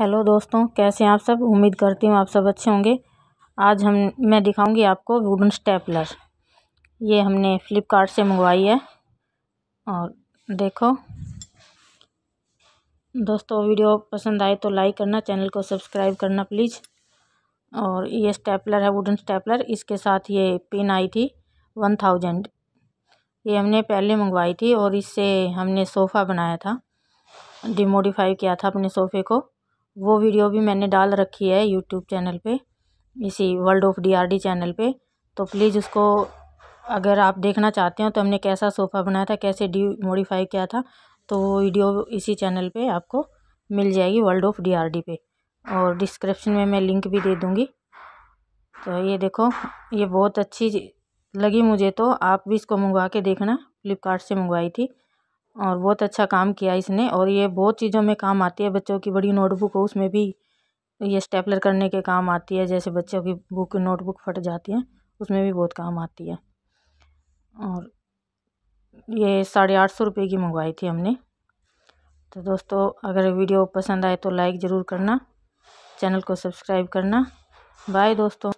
hello दोस्तों कैसे हैं आप सब उम्मीद करती हूँ आप सब अच्छे होंगे आज हम मैं दिखाऊंगी आपको वुडन स्टेपलर ये हमने फ़्लिपकार्ट से मंगवाई है और देखो दोस्तों वीडियो पसंद आए तो लाइक करना चैनल को सब्सक्राइब करना प्लीज़ और ये स्टेपलर है वुडन स्टेपलर इसके साथ ये पिन आई थी वन थाउजेंड ये हमने पहले मंगवाई थी और इससे हमने सोफ़ा बनाया था डिमोडिफाई किया था अपने सोफ़े को वो वीडियो भी मैंने डाल रखी है यूट्यूब चैनल पे इसी वर्ल्ड ऑफ डीआरडी चैनल पे तो प्लीज़ उसको अगर आप देखना चाहते हो तो हमने कैसा सोफ़ा बनाया था कैसे डी मॉडिफाई किया था तो वो वीडियो इसी चैनल पे आपको मिल जाएगी वर्ल्ड ऑफ डीआरडी पे और डिस्क्रिप्शन में मैं लिंक भी दे दूँगी तो ये देखो ये बहुत अच्छी लगी मुझे तो आप भी इसको मंगवा के देखना फ्लिपकार्ट से मंगवाई थी और बहुत अच्छा काम किया इसने और ये बहुत चीज़ों में काम आती है बच्चों की बड़ी नोटबुक हो उसमें भी ये स्टेपलर करने के काम आती है जैसे बच्चों की बुक नोटबुक फट जाती है उसमें भी बहुत काम आती है और ये साढ़े आठ सौ रुपये की मंगवाई थी हमने तो दोस्तों अगर वीडियो पसंद आए तो लाइक ज़रूर करना चैनल को सब्सक्राइब करना बाय दोस्तों